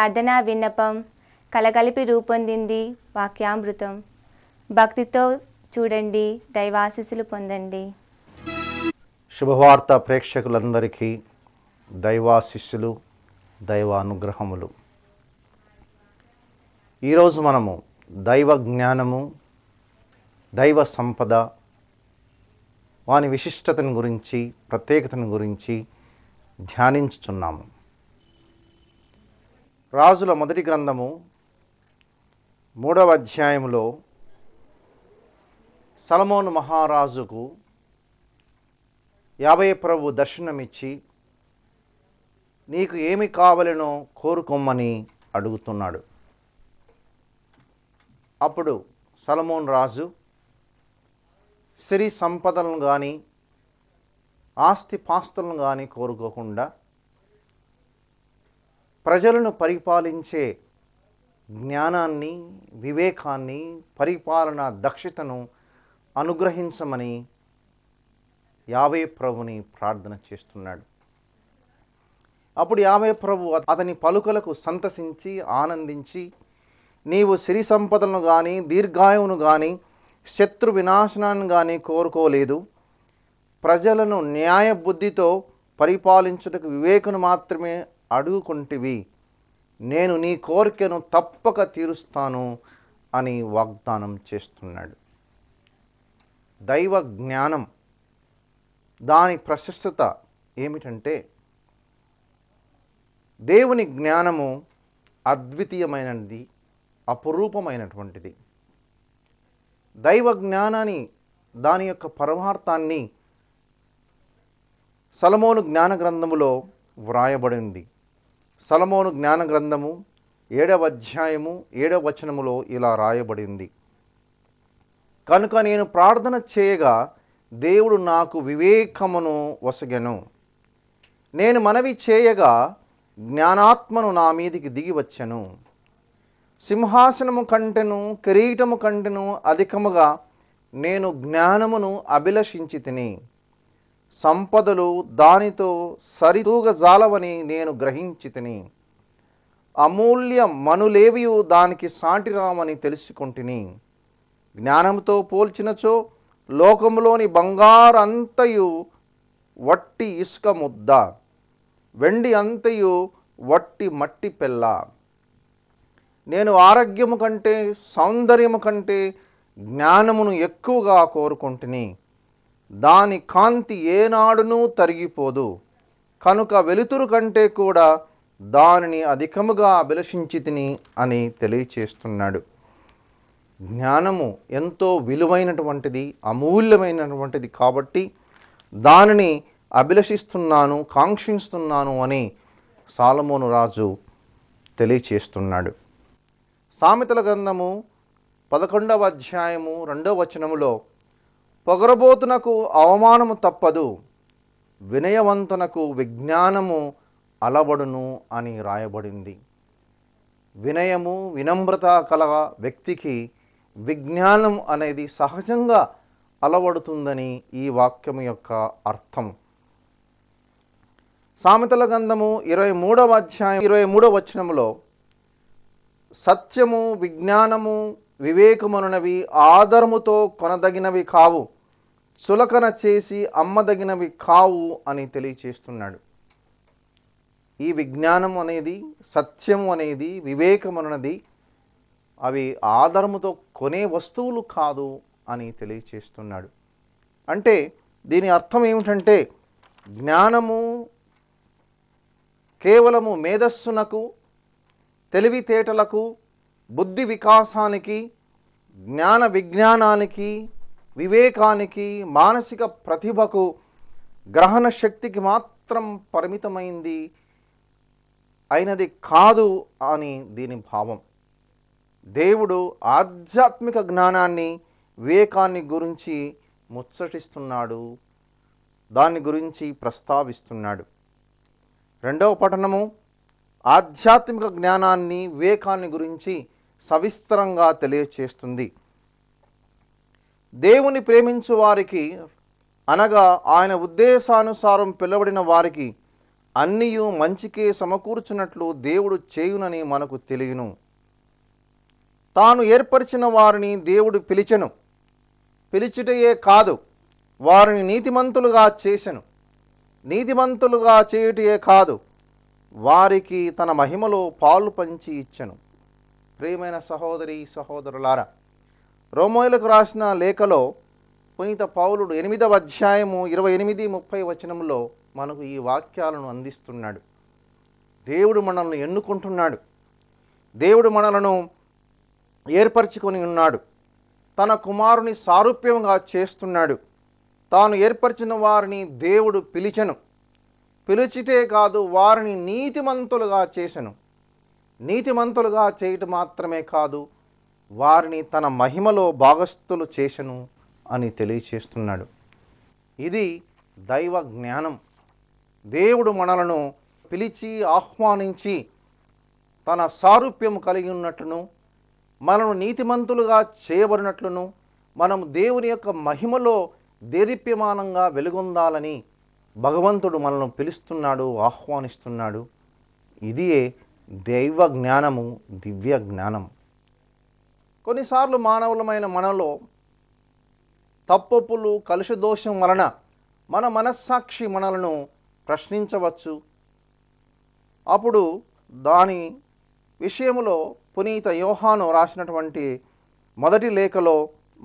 ప్రార్థనా విన్నపం కలగలిపి రూపొందింది వాక్యామృతం భక్తితో చూడండి దైవాశిసులు పొందండి శుభవార్త ప్రేక్షకులందరికీ దైవాశిస్సులు దైవానుగ్రహములు ఈరోజు మనము దైవ జ్ఞానము దైవ సంపద వాని విశిష్టతను గురించి ప్రత్యేకతను గురించి ధ్యానించుచున్నాము రాజుల మొదటి గ్రంథము మూడవ అధ్యాయంలో సలమోన్ మహారాజుకు యాభై ప్రభు దర్శనమిచ్చి నీకు ఏమి కావలనో కోరుకోమని అడుగుతున్నాడు అప్పుడు సలమోన్ రాజు సిరి సంపదలను కానీ ఆస్తి పాస్తులను కానీ కోరుకోకుండా ప్రజలను పరిపాలించే జ్ఞానాన్ని వివేకాన్ని పరిపాలన దక్షతను అనుగ్రహించమని యావే ప్రభుని ప్రార్థన చేస్తున్నాడు అప్పుడు యావే ప్రభు అతని పలుకలకు సంతసించి ఆనందించి నీవు సిరి సంపదలను కానీ దీర్ఘాయువును కానీ శత్రు వినాశనాన్ని కానీ కోరుకోలేదు ప్రజలను న్యాయబుద్ధితో పరిపాలించుటకు వివేకును మాత్రమే అడుగుకుంటివి నేను నీ కోరికను తప్పక తీరుస్తాను అని వాగ్దానం చేస్తున్నాడు దైవ జ్ఞానం దాని ప్రశస్తత ఏమిటంటే దేవుని జ్ఞానము అద్వితీయమైనది అపురూపమైనటువంటిది దైవ జ్ఞానాన్ని దాని యొక్క పరమార్థాన్ని సలమోను జ్ఞాన గ్రంథములో వ్రాయబడింది సలమోను జ్ఞాన గ్రంథము ఏడవ అధ్యాయము ఏడవ వచనములో ఇలా రాయబడింది కనుక నేను ప్రార్థన చేయగా దేవుడు నాకు వివేకమును వసగెను నేను మనవి చేయగా జ్ఞానాత్మను నా మీదికి దిగి వచ్చెను సింహాసనము కంటెను కిరీటము కంటెను అధికముగా నేను జ్ఞానమును అభిలషించి తిని సంపదలు దానితో సరితూగ జాలవని నేను గ్రహించితిని అమూల్య మనులేవియు దానికి రామని తెలుసుకుంటుని జ్ఞానంతో పోల్చినచో లోకంలోని బంగారంతయు వట్టి ఇసుక ముద్ద వెండి అంతయు వట్టి మట్టి పెళ్ళ నేను ఆరోగ్యము కంటే సౌందర్యము కంటే జ్ఞానమును ఎక్కువగా కోరుకుంటుని దాని కాంతి ఏనాడునూ తరిగిపోదు కనుక వెలుతురు కంటే కూడా దానిని అధికముగా అభిలషించితిని అని తెలియచేస్తున్నాడు జ్ఞానము ఎంతో విలువైనటువంటిది అమూల్యమైనటువంటిది కాబట్టి దానిని అభిలషిస్తున్నాను కాంక్షిస్తున్నాను అని సాలమోను రాజు తెలియచేస్తున్నాడు సామెతల గ్రంథము పదకొండవ అధ్యాయము రెండవ వచనములో పొగరబోతునకు అవమానము తప్పదు వినయవంతునకు విజ్ఞానము అలబడును అని రాయబడింది వినయము వినమ్రత కల వ్యక్తికి విజ్ఞానం అనేది సహజంగా అలవడుతుందని ఈ వాక్యం యొక్క అర్థం సామెతల గంధము ఇరవై మూడవ అధ్యాయం ఇరవై మూడవ వచనంలో సత్యము విజ్ఞానము వివేకమునవి ఆదరముతో కొనదగినవి కావు సులకన చేసి అమ్మదగినవి కావు అని తెలియచేస్తున్నాడు ఈ విజ్ఞానం అనేది సత్యం అనేది వివేకం అన్నది అవి ఆధారముతో కొనే వస్తువులు కాదు అని తెలియచేస్తున్నాడు అంటే దీని అర్థం ఏమిటంటే జ్ఞానము కేవలము మేధస్సునకు తెలివితేటలకు బుద్ధి వికాసానికి జ్ఞాన విజ్ఞానానికి వివేకానికి మానసిక ప్రతిభకు గ్రహణ శక్తికి మాత్రం పరిమితమైంది అయినది కాదు అని దీని భావం దేవుడు ఆధ్యాత్మిక జ్ఞానాన్ని వివేకాన్ని గురించి ముచ్చటిస్తున్నాడు దాని గురించి ప్రస్తావిస్తున్నాడు రెండవ పఠనము ఆధ్యాత్మిక జ్ఞానాన్ని వివేకాన్ని గురించి సవిస్తరంగా తెలియచేస్తుంది దేవుని ప్రేమించు వారికి అనగా ఆయన ఉద్దేశానుసారం పిలువడిన వారికి అన్నీ మంచికే సమకూర్చున్నట్లు దేవుడు చేయునని మనకు తెలియను తాను ఏర్పరిచిన వారిని దేవుడు పిలిచెను పిలిచిటయే కాదు వారిని నీతిమంతులుగా చేసెను నీతిమంతులుగా చేయుటయే కాదు వారికి తన మహిమలో పాలు పంచి ఇచ్చెను ప్రియమైన సహోదరి సహోదరులారా రోమోయలకు రాసిన లేఖలో పునీత పౌలుడు ఎనిమిదవ అధ్యాయము ఇరవై ఎనిమిది ముప్పై వచనంలో మనకు ఈ వాక్యాలను అందిస్తున్నాడు దేవుడు మనల్ని ఎన్నుకుంటున్నాడు దేవుడు మనలను ఏర్పరచుకొని ఉన్నాడు తన కుమారుని సారూప్యంగా చేస్తున్నాడు తాను ఏర్పరిచిన వారిని దేవుడు పిలిచెను పిలిచితే కాదు వారిని నీతిమంతులుగా చేసెను నీతిమంతులుగా చేయటం మాత్రమే కాదు వారిని తన మహిమలో భాగస్థులు చేశను అని తెలియచేస్తున్నాడు ఇది దైవ జ్ఞానం దేవుడు మనలను పిలిచి ఆహ్వానించి తన సారూప్యం కలిగి ఉన్నట్లును మనను నీతిమంతులుగా చేయబడినట్లును మనం దేవుని యొక్క మహిమలో దేదీప్యమానంగా వెలుగొందాలని భగవంతుడు మనను పిలుస్తున్నాడు ఆహ్వానిస్తున్నాడు ఇదియే దైవ జ్ఞానము దివ్య జ్ఞానము కొన్నిసార్లు మానవులమైన మనలో తప్పులు కలుష దోషం వలన మన మనస్సాక్షి మనలను ప్రశ్నించవచ్చు అప్పుడు దాని విషయంలో పునీత యోహాను రాసినటువంటి మొదటి లేఖలో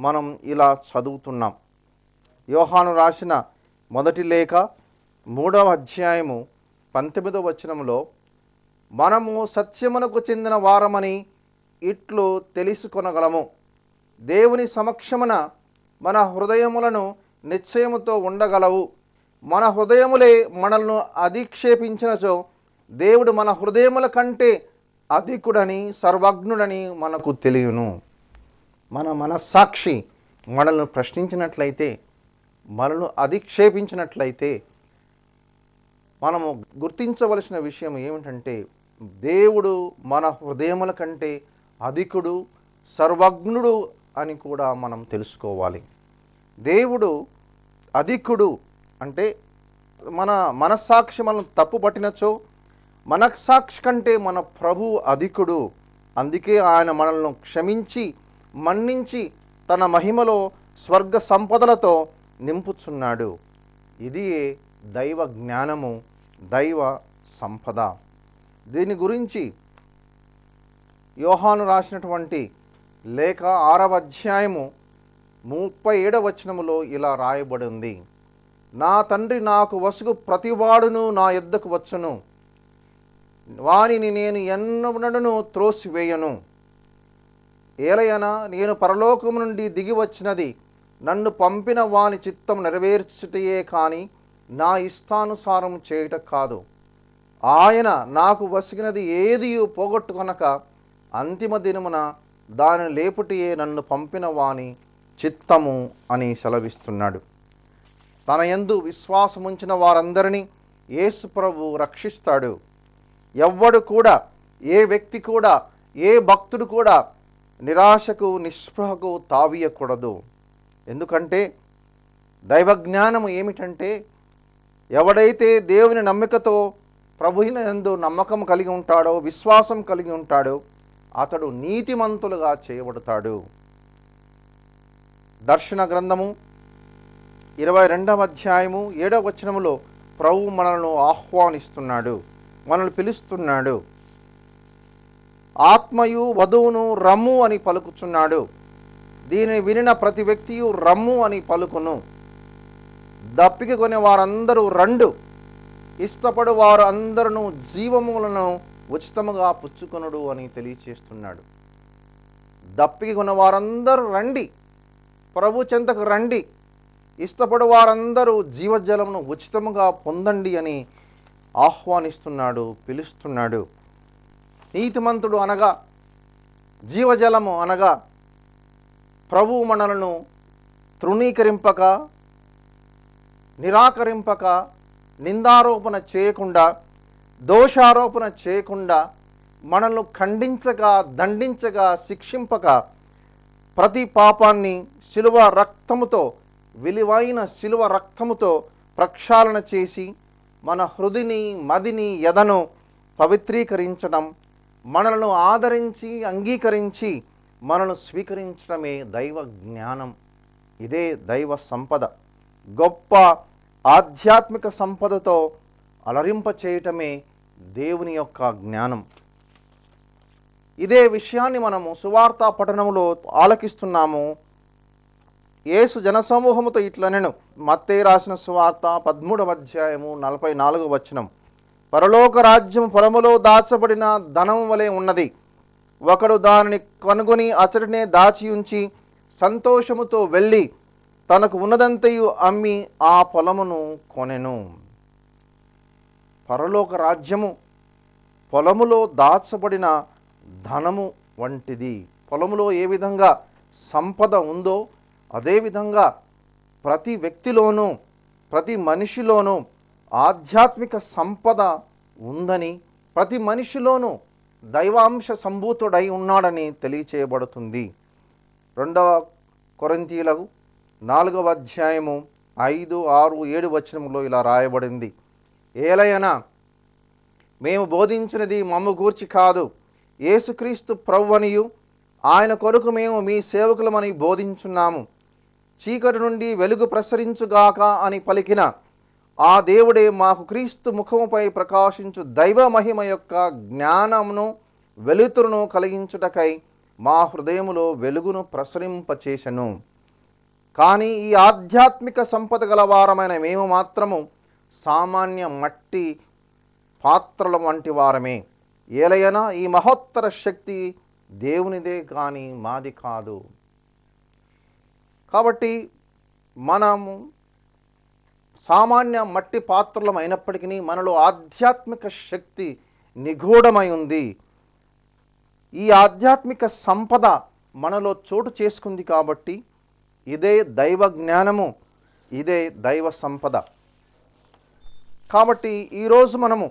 మనం ఇలా చదువుతున్నాం యోహాను రాసిన మొదటి లేఖ మూడవ అధ్యాయము పంతొమ్మిదవ వచనంలో మనము సత్యమునకు చెందిన వారమని ఇట్లు తెలుసుకొనగలము దేవుని సమక్షమున మన హృదయములను నిశ్చయముతో ఉండగలవు మన హృదయములే మనల్ని అధిక్షేపించినచో దేవుడు మన హృదయముల కంటే అధికుడని సర్వజ్ఞుడని మనకు తెలియను మన మనస్సాక్షి మనల్ని ప్రశ్నించినట్లయితే మనల్ని అధిక్షేపించినట్లయితే మనము గుర్తించవలసిన విషయం ఏమిటంటే దేవుడు మన హృదయముల కంటే అధికుడు సర్వజ్ఞుడు అని కూడా మనం తెలుసుకోవాలి దేవుడు అధికుడు అంటే మన మనస్సాక్షి మనం తప్పు పట్టినచో మనస్సాక్షి కంటే మన ప్రభు అధికుడు అందుకే ఆయన మనల్ని క్షమించి మన్నించి తన మహిమలో స్వర్గ సంపదలతో నింపుచున్నాడు ఇది దైవ జ్ఞానము దైవ సంపద దీని గురించి యోహాను రాసినటువంటి లేఖ ఆరవ అధ్యాయము ముప్పై ఏడవ వచనములో ఇలా రాయబడింది నా తండ్రి నాకు వసుగు ప్రతివాడును నా ఎద్దకు వచ్చును వానిని నేను ఎన్నడను త్రోసివేయను ఏలయనా నేను పరలోకము నుండి దిగి వచ్చినది నన్ను పంపిన వాని చిత్తం నెరవేర్చుటయే కానీ నా ఇష్టానుసారం చేయట కాదు ఆయన నాకు వసిగినది ఏది పోగొట్టుకొనక అంతిమ దినమున దాని లేపుటియే నన్ను పంపిన వాని చిత్తము అని సెలవిస్తున్నాడు తన ఎందు విశ్వాసముంచిన వారందరినీ యేసు ప్రభు రక్షిస్తాడు ఎవ్వడు కూడా ఏ వ్యక్తి కూడా ఏ భక్తుడు కూడా నిరాశకు నిస్పృహకు తావీయకూడదు ఎందుకంటే దైవజ్ఞానము ఏమిటంటే ఎవడైతే దేవుని నమ్మికతో ప్రభుని ఎందు నమ్మకం కలిగి ఉంటాడో విశ్వాసం కలిగి ఉంటాడో అతడు నీతిమంతులుగా చేయబడతాడు దర్శన గ్రంథము ఇరవై రెండవ అధ్యాయము ఏడవ వచనములో ప్రభు మనలను ఆహ్వానిస్తున్నాడు మనల్ని పిలుస్తున్నాడు ఆత్మయు వధువును రమ్ము అని పలుకుచున్నాడు దీనిని వినిన ప్రతి వ్యక్తియు రమ్ము అని పలుకును దప్పిక కొనే వారందరూ రెండు ఇష్టపడు వారు అందరూ జీవములను ఉచితముగా పుచ్చుకొనుడు అని తెలియచేస్తున్నాడు దప్పికి ఉన్న వారందరూ రండి ప్రభు చెంతకు రండి ఇష్టపడు వారందరూ జీవజలమును ఉచితముగా పొందండి అని ఆహ్వానిస్తున్నాడు పిలుస్తున్నాడు నీతిమంతుడు అనగా జీవజలము అనగా ప్రభు మనలను తృణీకరింపక నిరాకరింపక నిందారోపణ చేయకుండా దోషారోపణ చేయకుండా మనల్ని ఖండించగా దండించగా శిక్షింపక ప్రతి పాపాన్ని శిలువ రక్తముతో విలువైన శిలువ రక్తముతో ప్రక్షాళన చేసి మన హృదిని మదిని ఎదను పవిత్రీకరించడం మనలను ఆదరించి అంగీకరించి మనను స్వీకరించడమే దైవ జ్ఞానం ఇదే దైవ సంపద గొప్ప ఆధ్యాత్మిక సంపదతో అలరింప చేయటమే దేవుని యొక్క జ్ఞానం ఇదే విషయాన్ని మనము సువార్త పఠనంలో ఆలకిస్తున్నాము ఏసు జనసమూహముతో ఇట్లనెను మత్తే రాసిన సువార్త పద్మూడవ అధ్యాయము నలభై నాలుగు వచనం పరలోక రాజ్యం పొలములో దాచబడిన ధనం వలె ఉన్నది ఒకడు దానిని కనుగొని అతడినే దాచి ఉంచి సంతోషముతో వెళ్ళి తనకు ఉన్నదంతయు అమ్మి ఆ పొలమును కొనెను పరలోక రాజ్యము పొలములో దాచబడిన ధనము వంటిది పొలములో ఏ విధంగా సంపద ఉందో అదేవిధంగా ప్రతి వ్యక్తిలోనూ ప్రతి మనిషిలోనూ ఆధ్యాత్మిక సంపద ఉందని ప్రతి మనిషిలోనూ దైవాంశ సంభూతుడై ఉన్నాడని తెలియచేయబడుతుంది రెండవ కొరంతీలకు నాలుగవ అధ్యాయము ఐదు ఆరు ఏడు వచనములో ఇలా రాయబడింది ఏలయన మేము బోధించినది మమ్మ గూర్చి కాదు యేసుక్రీస్తు అనియు ఆయన కొరకు మేము మీ సేవకులమని బోధించున్నాము చీకటి నుండి వెలుగు ప్రసరించుగాక అని పలికిన ఆ దేవుడే మాకు క్రీస్తు ముఖముపై ప్రకాశించు దైవ మహిమ యొక్క జ్ఞానమును వెలుతురును కలిగించుటకై మా హృదయములో వెలుగును ప్రసరింపచేసెను కానీ ఈ ఆధ్యాత్మిక సంపద గల వారమైన మేము మాత్రము సామాన్య మట్టి పాత్రల వంటి వారమే ఏలైనా ఈ మహోత్తర శక్తి దేవునిదే కానీ మాది కాదు కాబట్టి మనము సామాన్య మట్టి పాత్రలం అయినప్పటికీ మనలో ఆధ్యాత్మిక శక్తి నిగూఢమై ఉంది ఈ ఆధ్యాత్మిక సంపద మనలో చోటు చేసుకుంది కాబట్టి ఇదే దైవ జ్ఞానము ఇదే దైవ సంపద కాబట్టి ఈరోజు మనము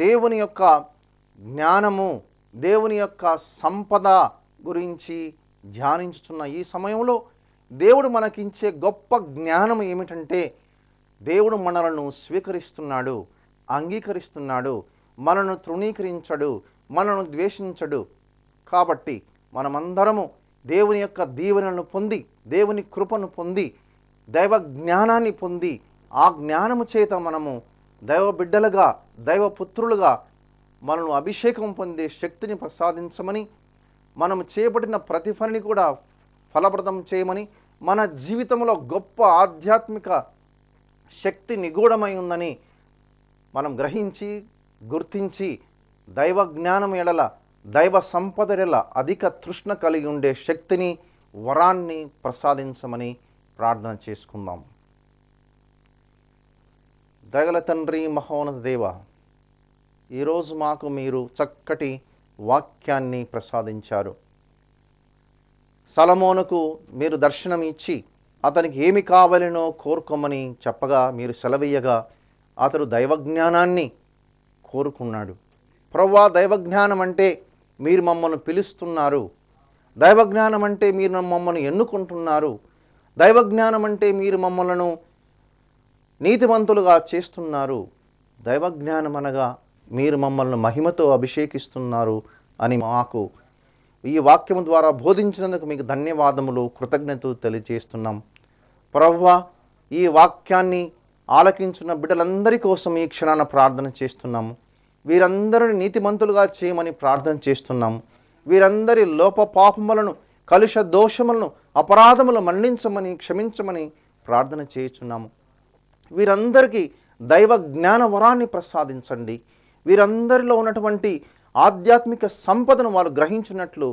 దేవుని యొక్క జ్ఞానము దేవుని యొక్క సంపద గురించి ధ్యానించుతున్న ఈ సమయంలో దేవుడు మనకించే గొప్ప జ్ఞానం ఏమిటంటే దేవుడు మనలను స్వీకరిస్తున్నాడు అంగీకరిస్తున్నాడు మనను తృణీకరించడు మనను ద్వేషించడు కాబట్టి మనమందరము దేవుని యొక్క దీవెనను పొంది దేవుని కృపను పొంది దైవ జ్ఞానాన్ని పొంది ఆ జ్ఞానము చేత మనము దైవ బిడ్డలుగా దైవ పుత్రులుగా మనను అభిషేకం పొందే శక్తిని ప్రసాదించమని మనం చేపట్టిన ప్రతి పనిని కూడా ఫలప్రదం చేయమని మన జీవితంలో గొప్ప ఆధ్యాత్మిక శక్తి నిగూఢమై ఉందని మనం గ్రహించి గుర్తించి దైవ జ్ఞానం ఎడల దైవ సంపద ఎడల అధిక తృష్ణ కలిగి ఉండే శక్తిని వరాన్ని ప్రసాదించమని ప్రార్థన చేసుకుందాం దగల తండ్రి మహోన్నత దేవ ఈరోజు మాకు మీరు చక్కటి వాక్యాన్ని ప్రసాదించారు సలమోనుకు మీరు దర్శనం ఇచ్చి అతనికి ఏమి కావాలనో కోరుకోమని చెప్పగా మీరు సెలవీయగా అతడు దైవజ్ఞానాన్ని కోరుకున్నాడు ప్రవ్వా దైవజ్ఞానం అంటే మీరు మమ్మల్ని పిలుస్తున్నారు దైవజ్ఞానం అంటే మీరు మమ్మల్ని ఎన్నుకుంటున్నారు దైవజ్ఞానం అంటే మీరు మమ్మలను నీతిమంతులుగా చేస్తున్నారు దైవజ్ఞానం అనగా మీరు మమ్మల్ని మహిమతో అభిషేకిస్తున్నారు అని మాకు ఈ వాక్యము ద్వారా బోధించినందుకు మీకు ధన్యవాదములు కృతజ్ఞతలు తెలియజేస్తున్నాం ప్రవ్వ ఈ వాక్యాన్ని ఆలకించిన బిడ్డలందరి కోసం ఈ క్షణాన ప్రార్థన చేస్తున్నాము వీరందరిని నీతిమంతులుగా చేయమని ప్రార్థన చేస్తున్నాము వీరందరి లోప పాపములను కలుష దోషములను అపరాధములు మన్నించమని క్షమించమని ప్రార్థన చేస్తున్నాము వీరందరికీ దైవ జ్ఞాన వరాన్ని ప్రసాదించండి వీరందరిలో ఉన్నటువంటి ఆధ్యాత్మిక సంపదను వారు గ్రహించినట్లు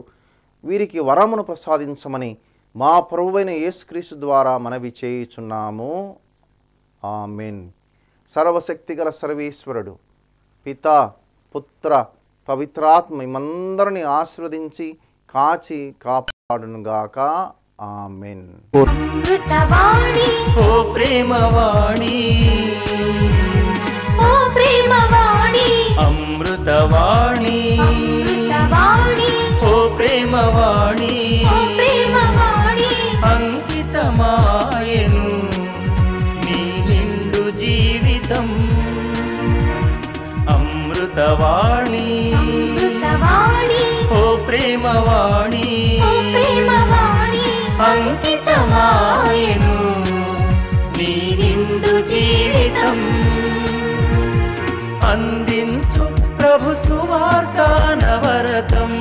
వీరికి వరమును ప్రసాదించమని మా ప్రభువైన యేసుక్రీస్తు ద్వారా మనవి చేయుచున్నాము ఆమెన్ సర్వశక్తిగల సర్వేశ్వరుడు పిత పుత్ర పవిత్రాత్మ ఇమందరిని ఆశీర్వదించి కాచి కాపాడునుగాక ఆమెన్ ఓ అమృతవాణి ఓ ప్రేమవాణి అంకితమాయను నీ నిండు జీవితం అమృతవాణి ఓ ప్రేమవాణి అంకితమాయను నీరిండు జీవితం అందించు ప్రభు సువార్తానవరతం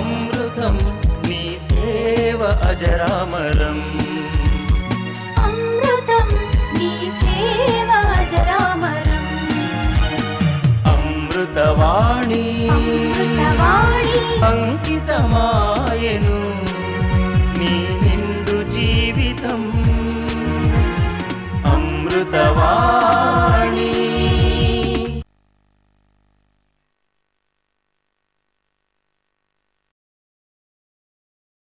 అమృతం నీ సేవ అజరామరం అమృతవాణి అంకితమాయను నీ నిండు జీవితం అమృతవాణి